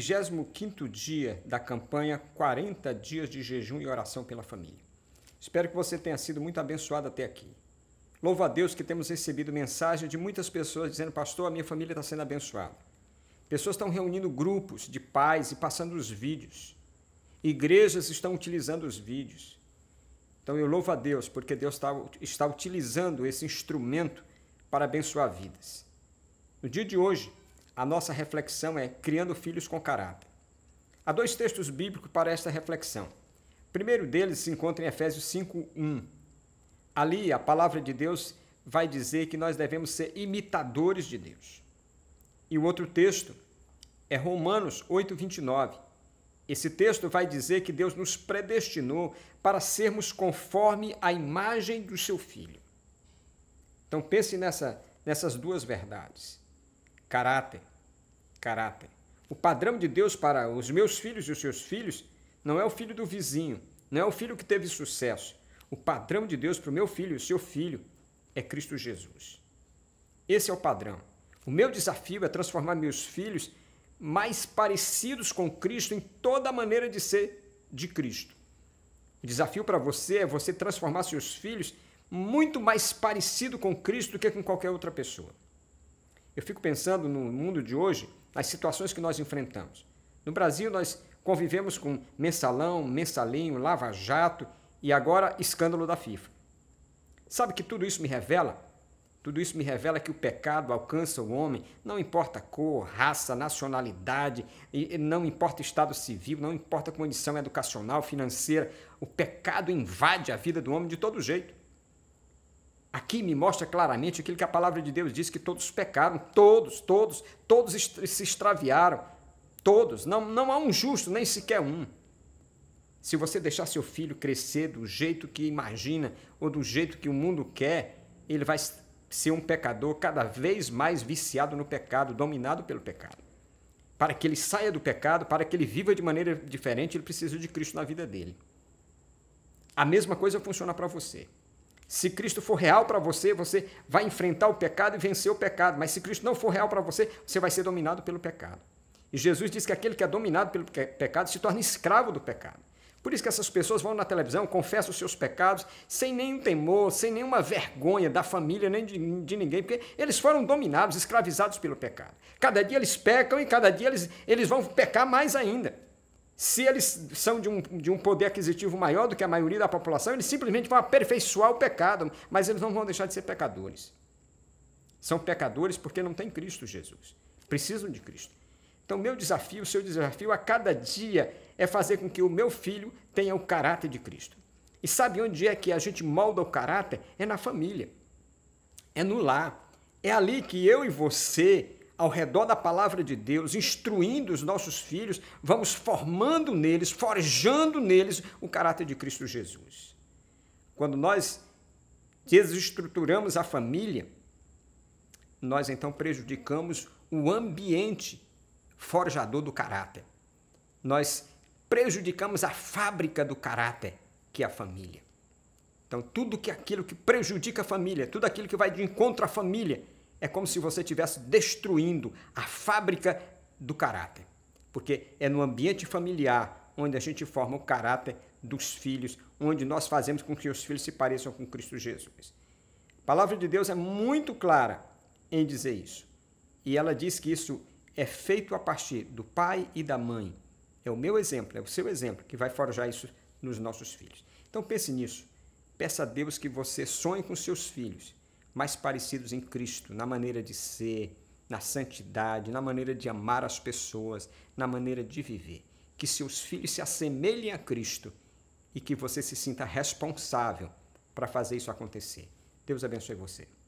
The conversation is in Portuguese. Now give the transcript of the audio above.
25 dia da campanha 40 dias de jejum e oração pela família. Espero que você tenha sido muito abençoado até aqui. Louvo a Deus que temos recebido mensagem de muitas pessoas dizendo: Pastor, a minha família está sendo abençoada. Pessoas estão reunindo grupos de pais e passando os vídeos. Igrejas estão utilizando os vídeos. Então eu louvo a Deus porque Deus está, está utilizando esse instrumento para abençoar vidas. No dia de hoje, a nossa reflexão é Criando Filhos com Caráter. Há dois textos bíblicos para esta reflexão. O primeiro deles se encontra em Efésios 5:1. Ali a palavra de Deus vai dizer que nós devemos ser imitadores de Deus. E o outro texto é Romanos 8:29. Esse texto vai dizer que Deus nos predestinou para sermos conforme a imagem do seu filho. Então pense nessa, nessas duas verdades. Caráter. Caráter. O padrão de Deus para os meus filhos e os seus filhos não é o filho do vizinho, não é o filho que teve sucesso. O padrão de Deus para o meu filho e o seu filho é Cristo Jesus. Esse é o padrão. O meu desafio é transformar meus filhos mais parecidos com Cristo em toda a maneira de ser de Cristo. O desafio para você é você transformar seus filhos muito mais parecido com Cristo do que com qualquer outra pessoa. Eu fico pensando no mundo de hoje, as situações que nós enfrentamos. No Brasil, nós convivemos com mensalão, mensalinho, lava-jato e agora escândalo da FIFA. Sabe que tudo isso me revela? Tudo isso me revela que o pecado alcança o homem, não importa cor, raça, nacionalidade, e não importa estado civil, não importa condição educacional, financeira, o pecado invade a vida do homem de todo jeito. Aqui me mostra claramente aquilo que a palavra de Deus diz: que todos pecaram, todos, todos, todos se extraviaram, todos. Não, não há um justo, nem sequer um. Se você deixar seu filho crescer do jeito que imagina ou do jeito que o mundo quer, ele vai ser um pecador cada vez mais viciado no pecado, dominado pelo pecado. Para que ele saia do pecado, para que ele viva de maneira diferente, ele precisa de Cristo na vida dele. A mesma coisa funciona para você. Se Cristo for real para você, você vai enfrentar o pecado e vencer o pecado. Mas se Cristo não for real para você, você vai ser dominado pelo pecado. E Jesus diz que aquele que é dominado pelo pecado se torna escravo do pecado. Por isso que essas pessoas vão na televisão, confessam os seus pecados, sem nenhum temor, sem nenhuma vergonha da família, nem de, de, ninguém, porque eles foram dominados, escravizados pelo pecado. Cada dia eles pecam e cada dia eles, eles vão pecar mais ainda se eles são de um, de um poder aquisitivo maior do que a maioria da população, eles simplesmente vão aperfeiçoar o pecado, mas eles não vão deixar de ser pecadores. São pecadores porque não têm Cristo Jesus. Precisam de Cristo. Então, meu desafio, o seu desafio a cada dia é fazer com que o meu filho tenha o caráter de Cristo. E sabe onde é que a gente molda o caráter? É na família, é no lar. É ali que eu e você ao redor da palavra de Deus, instruindo os nossos filhos, vamos formando neles, forjando neles o caráter de Cristo Jesus. Quando nós desestruturamos a família, nós então prejudicamos o ambiente forjador do caráter. Nós prejudicamos a fábrica do caráter, que é a família. Então, tudo que é aquilo que prejudica a família, tudo aquilo que vai de encontro à família, é como se você estivesse destruindo a fábrica do caráter. Porque é no ambiente familiar onde a gente forma o caráter dos filhos, onde nós fazemos com que os filhos se pareçam com Cristo Jesus. A palavra de Deus é muito clara em dizer isso. E ela diz que isso é feito a partir do pai e da mãe. É o meu exemplo, é o seu exemplo que vai forjar isso nos nossos filhos. Então pense nisso. Peça a Deus que você sonhe com seus filhos mais parecidos em Cristo, na maneira de ser, na santidade, na maneira de amar as pessoas, na maneira de viver. Que seus filhos se assemelhem a Cristo e que você se sinta responsável para fazer isso acontecer. Deus abençoe você.